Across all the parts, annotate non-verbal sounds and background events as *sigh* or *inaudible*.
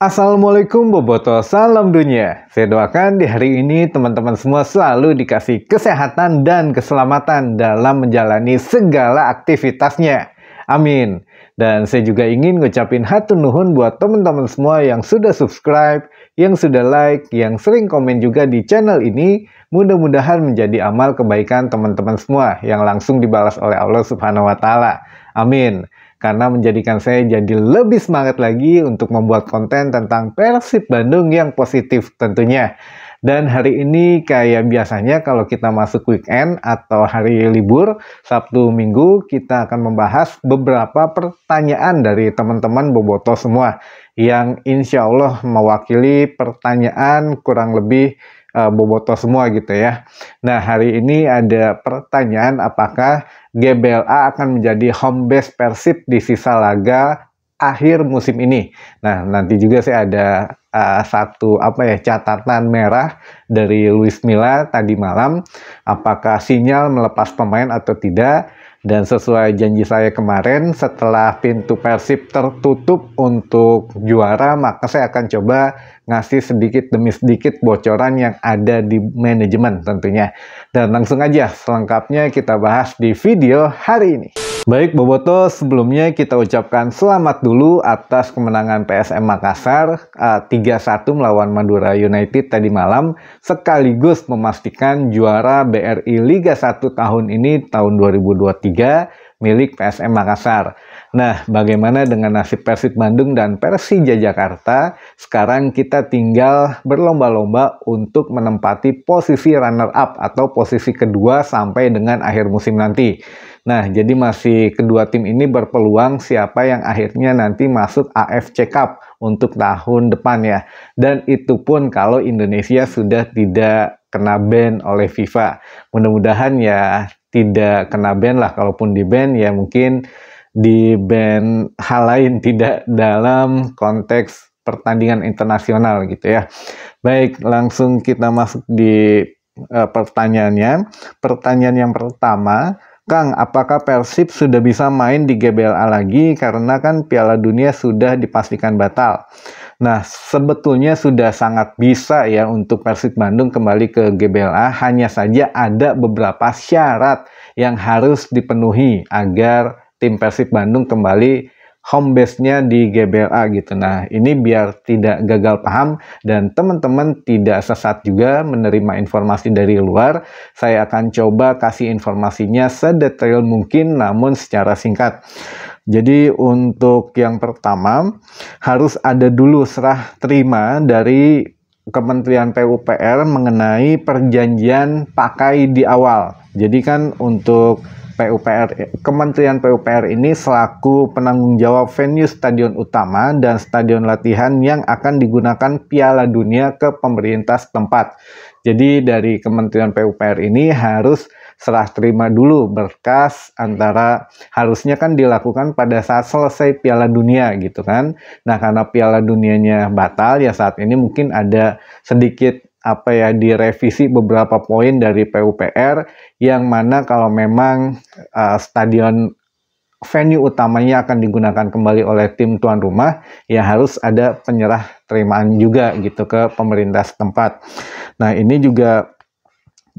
Assalamualaikum Boboto, salam dunia. Saya doakan di hari ini teman-teman semua selalu dikasih kesehatan dan keselamatan dalam menjalani segala aktivitasnya. Amin. Dan saya juga ingin ngucapin hatu nuhun buat teman-teman semua yang sudah subscribe, yang sudah like, yang sering komen juga di channel ini. Mudah-mudahan menjadi amal kebaikan teman-teman semua yang langsung dibalas oleh Allah Subhanahu wa taala. Amin karena menjadikan saya jadi lebih semangat lagi untuk membuat konten tentang Persib Bandung yang positif tentunya. Dan hari ini kayak biasanya kalau kita masuk weekend atau hari libur, Sabtu Minggu, kita akan membahas beberapa pertanyaan dari teman-teman Boboto semua. Yang insya Allah mewakili pertanyaan kurang lebih uh, boboto semua gitu ya. Nah, hari ini ada pertanyaan apakah GBLA akan menjadi home base Persib di sisa laga akhir musim ini. Nah, nanti juga saya ada uh, satu apa ya catatan merah dari Luis Milla tadi malam apakah sinyal melepas pemain atau tidak dan sesuai janji saya kemarin, setelah pintu Persib tertutup untuk juara, maka saya akan coba ngasih sedikit demi sedikit bocoran yang ada di manajemen tentunya. Dan langsung aja selengkapnya kita bahas di video hari ini. Baik Boboto, sebelumnya kita ucapkan selamat dulu atas kemenangan PSM Makassar uh, eh, 3-1 melawan Madura United tadi malam sekaligus memastikan juara BRI Liga 1 tahun ini tahun 2023 milik PSM Makassar. Nah, bagaimana dengan nasib Persib Bandung dan Persija Jakarta? Sekarang kita tinggal berlomba-lomba untuk menempati posisi runner up atau posisi kedua sampai dengan akhir musim nanti. Nah, jadi masih kedua tim ini berpeluang siapa yang akhirnya nanti masuk AFC Cup untuk tahun depan ya. Dan itu pun kalau Indonesia sudah tidak kena ban oleh FIFA. Mudah-mudahan ya tidak kena ban lah. Kalaupun di ban ya mungkin di ban hal lain tidak dalam konteks pertandingan internasional gitu ya. Baik, langsung kita masuk di eh, pertanyaannya. Pertanyaan yang pertama, Kang, apakah Persib sudah bisa main di GBLA lagi karena kan Piala Dunia sudah dipastikan batal. Nah, sebetulnya sudah sangat bisa ya untuk Persib Bandung kembali ke GBLA, hanya saja ada beberapa syarat yang harus dipenuhi agar tim Persib Bandung kembali home base-nya di GBLA gitu. Nah, ini biar tidak gagal paham dan teman-teman tidak sesat juga menerima informasi dari luar, saya akan coba kasih informasinya sedetail mungkin namun secara singkat. Jadi untuk yang pertama, harus ada dulu serah terima dari Kementerian PUPR mengenai perjanjian pakai di awal. Jadi kan untuk PUPR Kementerian PUPR ini selaku penanggung jawab venue stadion utama dan stadion latihan yang akan digunakan Piala Dunia ke pemerintah setempat. Jadi dari Kementerian PUPR ini harus serah terima dulu berkas antara harusnya kan dilakukan pada saat selesai Piala Dunia gitu kan. Nah, karena Piala Dunianya batal ya saat ini mungkin ada sedikit apa ya direvisi beberapa poin dari PUPR yang mana kalau memang uh, stadion venue utamanya akan digunakan kembali oleh tim tuan rumah ya harus ada penyerah terimaan juga gitu ke pemerintah setempat. Nah, ini juga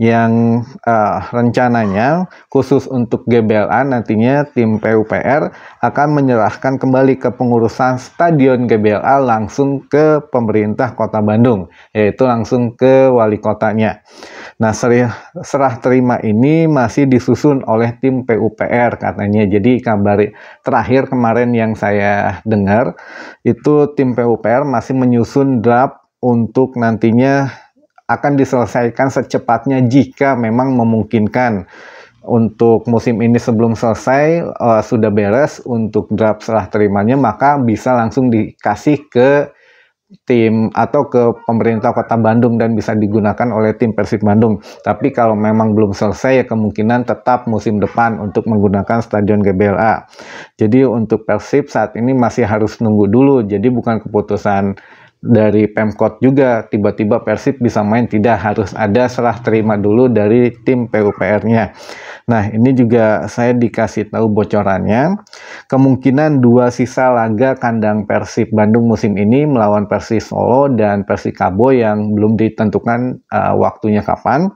yang uh, rencananya khusus untuk GBLA nantinya tim PUPR akan menyerahkan kembali kepengurusan Stadion GBLA langsung ke pemerintah Kota Bandung, yaitu langsung ke wali kotanya. Nah, serih, serah terima ini masih disusun oleh tim PUPR katanya. Jadi kabar terakhir kemarin yang saya dengar itu tim PUPR masih menyusun draft untuk nantinya akan diselesaikan secepatnya jika memang memungkinkan untuk musim ini sebelum selesai uh, sudah beres untuk draft setelah terimanya maka bisa langsung dikasih ke tim atau ke pemerintah kota Bandung dan bisa digunakan oleh tim Persib Bandung. Tapi kalau memang belum selesai ya kemungkinan tetap musim depan untuk menggunakan stadion GBLA. Jadi untuk Persib saat ini masih harus nunggu dulu. Jadi bukan keputusan dari Pemkot juga tiba-tiba Persib bisa main tidak harus ada serah terima dulu dari tim PUPR-nya. Nah, ini juga saya dikasih tahu bocorannya. Kemungkinan dua sisa laga kandang Persib Bandung musim ini melawan Persis Solo dan Persikabo yang belum ditentukan uh, waktunya kapan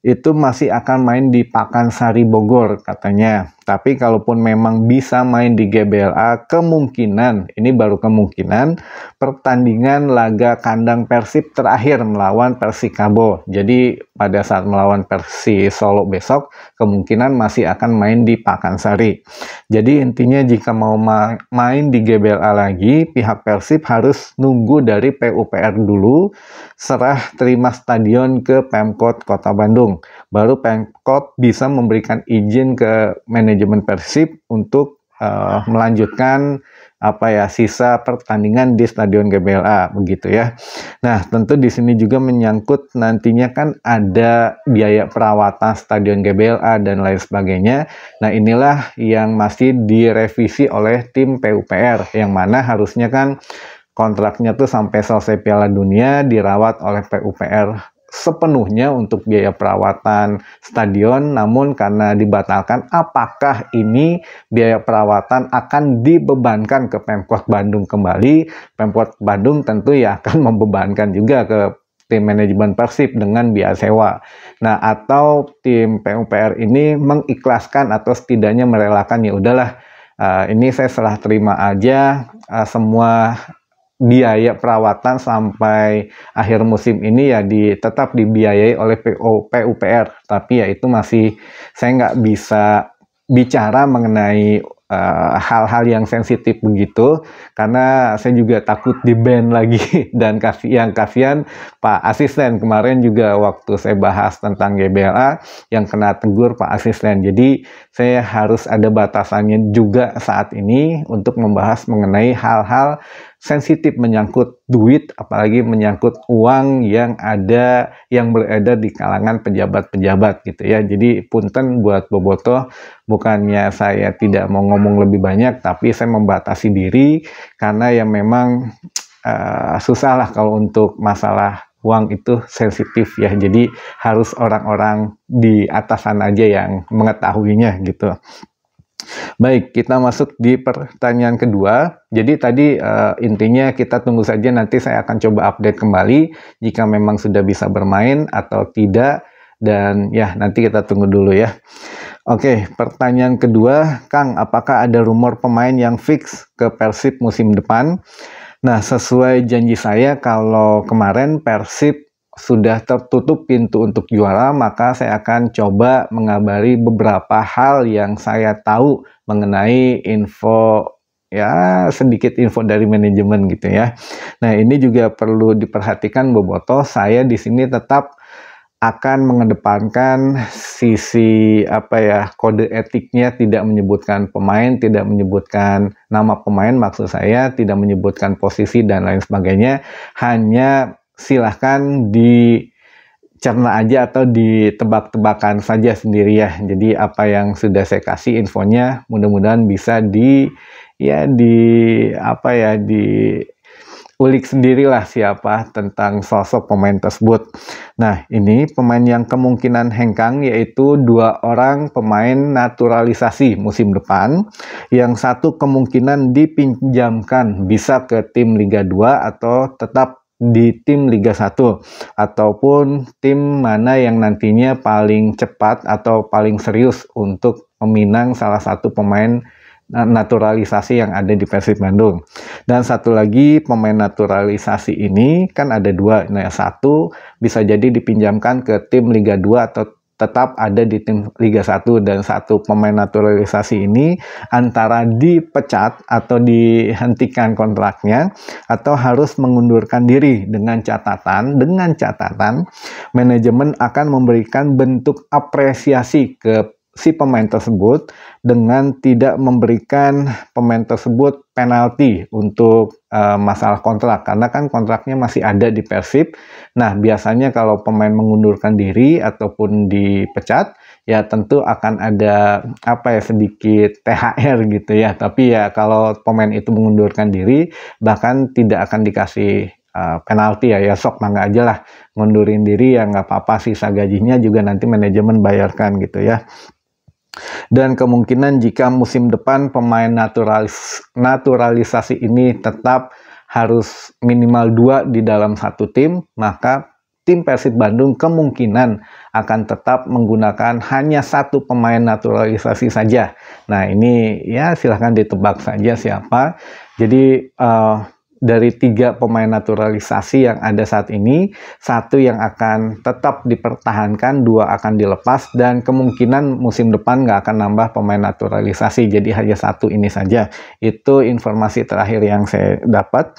itu masih akan main di Pakansari Bogor katanya. Tapi kalaupun memang bisa main di GBLA, kemungkinan, ini baru kemungkinan, pertandingan laga kandang Persib terakhir melawan Persikabo. Jadi pada saat melawan Persi Solo besok, kemungkinan masih akan main di Pakansari. Jadi intinya jika mau ma main di GBLA lagi, pihak Persib harus nunggu dari PUPR dulu, serah terima stadion ke Pemkot Kota Bandung. Baru Pemkot Scott bisa memberikan izin ke manajemen Persib untuk uh, melanjutkan apa ya sisa pertandingan di Stadion GBLA begitu ya. Nah, tentu di sini juga menyangkut nantinya kan ada biaya perawatan Stadion GBLA dan lain sebagainya. Nah, inilah yang masih direvisi oleh tim PUPR yang mana harusnya kan kontraknya tuh sampai selesai Piala Dunia dirawat oleh PUPR sepenuhnya untuk biaya perawatan stadion, namun karena dibatalkan, apakah ini biaya perawatan akan dibebankan ke Pemkot Bandung kembali? Pemkot Bandung tentu ya akan *laughs* membebankan juga ke tim manajemen Persib dengan biaya sewa. Nah, atau tim PUPR ini mengikhlaskan atau setidaknya merelakan ya udahlah uh, ini saya serah terima aja uh, semua biaya perawatan sampai akhir musim ini ya di, tetap dibiayai oleh PO, PUPR tapi ya itu masih saya nggak bisa bicara mengenai Eh, hal-hal uh, yang sensitif begitu karena saya juga takut di ban *laughs* lagi dan yang kasihan Pak Asisten kemarin juga waktu saya bahas tentang GBLA yang kena tegur Pak Asisten jadi saya harus ada batasannya juga saat ini untuk membahas mengenai hal-hal sensitif menyangkut duit apalagi menyangkut uang yang ada yang beredar di kalangan pejabat-pejabat gitu ya. Jadi punten buat Boboto bukannya saya tidak mau ngomong lebih banyak tapi saya membatasi diri karena ya memang uh, susah lah kalau untuk masalah uang itu sensitif ya. Jadi harus orang-orang di atasan aja yang mengetahuinya gitu. Baik, kita masuk di pertanyaan kedua. Jadi tadi uh, intinya kita tunggu saja nanti saya akan coba update kembali jika memang sudah bisa bermain atau tidak dan ya nanti kita tunggu dulu ya. Oke, pertanyaan kedua, Kang, apakah ada rumor pemain yang fix ke Persib musim depan? Nah, sesuai janji saya kalau kemarin Persib sudah tertutup pintu untuk juara, maka saya akan coba mengabari beberapa hal yang saya tahu mengenai info ya sedikit info dari manajemen gitu ya. Nah, ini juga perlu diperhatikan Boboto, saya di sini tetap akan mengedepankan sisi apa ya kode etiknya tidak menyebutkan pemain, tidak menyebutkan nama pemain maksud saya, tidak menyebutkan posisi dan lain sebagainya, hanya silahkan dicerna aja atau ditebak-tebakan saja sendiri ya. Jadi apa yang sudah saya kasih infonya mudah-mudahan bisa di ya di apa ya di ulik sendirilah siapa tentang sosok pemain tersebut. Nah, ini pemain yang kemungkinan hengkang yaitu dua orang pemain naturalisasi musim depan. Yang satu kemungkinan dipinjamkan bisa ke tim Liga 2 atau tetap di tim Liga 1 ataupun tim mana yang nantinya paling cepat atau paling serius untuk meminang salah satu pemain naturalisasi yang ada di Persib Bandung. Dan satu lagi pemain naturalisasi ini kan ada dua. Nah satu bisa jadi dipinjamkan ke tim Liga 2 atau tetap ada di tim Liga 1 dan satu pemain naturalisasi ini antara dipecat atau dihentikan kontraknya atau harus mengundurkan diri dengan catatan dengan catatan manajemen akan memberikan bentuk apresiasi ke si pemain tersebut dengan tidak memberikan pemain tersebut penalti untuk uh, masalah kontrak karena kan kontraknya masih ada di Persib. Nah, biasanya kalau pemain mengundurkan diri ataupun dipecat ya tentu akan ada apa ya sedikit THR gitu ya. Tapi ya kalau pemain itu mengundurkan diri bahkan tidak akan dikasih Uh, penalti ya ya sok mangga aja lah ngundurin diri ya nggak apa-apa sisa gajinya juga nanti manajemen bayarkan gitu ya dan kemungkinan jika musim depan pemain naturalis naturalisasi ini tetap harus minimal dua di dalam satu tim, maka tim Persib Bandung kemungkinan akan tetap menggunakan hanya satu pemain naturalisasi saja. Nah ini ya silahkan ditebak saja siapa. Jadi uh, dari tiga pemain naturalisasi yang ada saat ini, satu yang akan tetap dipertahankan, dua akan dilepas, dan kemungkinan musim depan nggak akan nambah pemain naturalisasi, jadi hanya satu ini saja. Itu informasi terakhir yang saya dapat.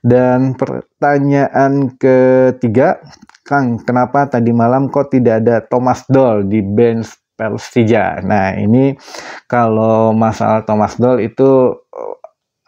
Dan pertanyaan ketiga, Kang, kenapa tadi malam kok tidak ada Thomas Doll di bench Persija? Nah, ini kalau masalah Thomas Doll itu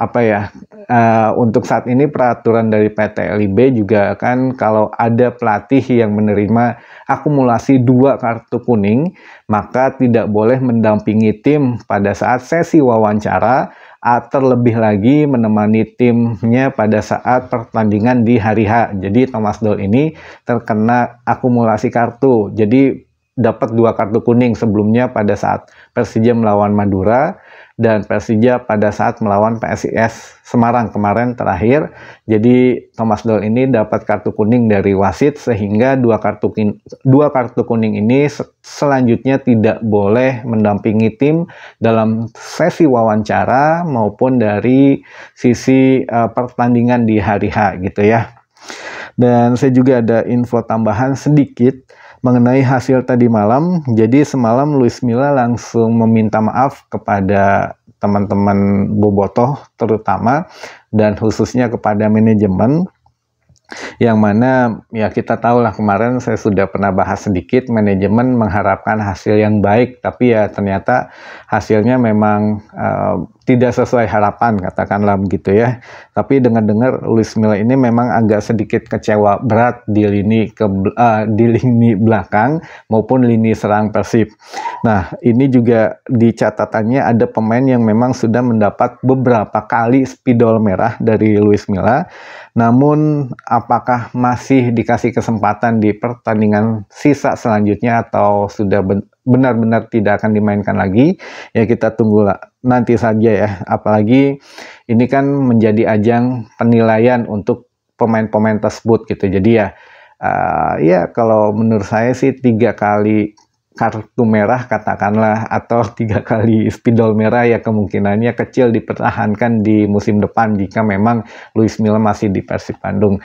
apa ya uh, untuk saat ini peraturan dari PT LIB juga kan kalau ada pelatih yang menerima akumulasi dua kartu kuning maka tidak boleh mendampingi tim pada saat sesi wawancara atau terlebih lagi menemani timnya pada saat pertandingan di hari H. Jadi Thomas Doll ini terkena akumulasi kartu. Jadi dapat dua kartu kuning sebelumnya pada saat Persija melawan Madura dan Persija pada saat melawan PSIS Semarang kemarin terakhir. Jadi Thomas Doll ini dapat kartu kuning dari wasit sehingga dua kartu dua kartu kuning ini selanjutnya tidak boleh mendampingi tim dalam sesi wawancara maupun dari sisi uh, pertandingan di hari H gitu ya. Dan saya juga ada info tambahan sedikit mengenai hasil tadi malam. Jadi semalam Luis Milla langsung meminta maaf kepada teman-teman Bobotoh terutama dan khususnya kepada manajemen yang mana ya kita tahu lah kemarin saya sudah pernah bahas sedikit manajemen mengharapkan hasil yang baik tapi ya ternyata hasilnya memang uh, tidak sesuai harapan katakanlah begitu ya. Tapi dengar-dengar Luis Milla ini memang agak sedikit kecewa berat di lini ke uh, di lini belakang maupun lini serang Persib. Nah, ini juga di catatannya ada pemain yang memang sudah mendapat beberapa kali spidol merah dari Luis Milla. Namun apakah masih dikasih kesempatan di pertandingan sisa selanjutnya atau sudah benar-benar tidak akan dimainkan lagi, ya kita tunggulah nanti saja ya. Apalagi ini kan menjadi ajang penilaian untuk pemain-pemain tersebut gitu. Jadi ya, uh, ya kalau menurut saya sih tiga kali kartu merah katakanlah atau *laughs* tiga kali spidol merah ya kemungkinannya kecil dipertahankan di musim depan jika memang Luis Milla masih di Persib Bandung.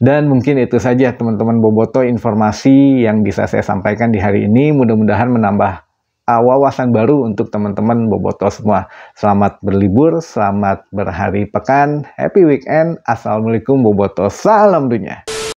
Dan mungkin itu saja teman-teman Boboto informasi yang bisa saya sampaikan di hari ini mudah-mudahan menambah ah, wawasan baru untuk teman-teman Boboto semua. Selamat berlibur, selamat berhari pekan, happy weekend. Assalamualaikum Boboto, salam dunia.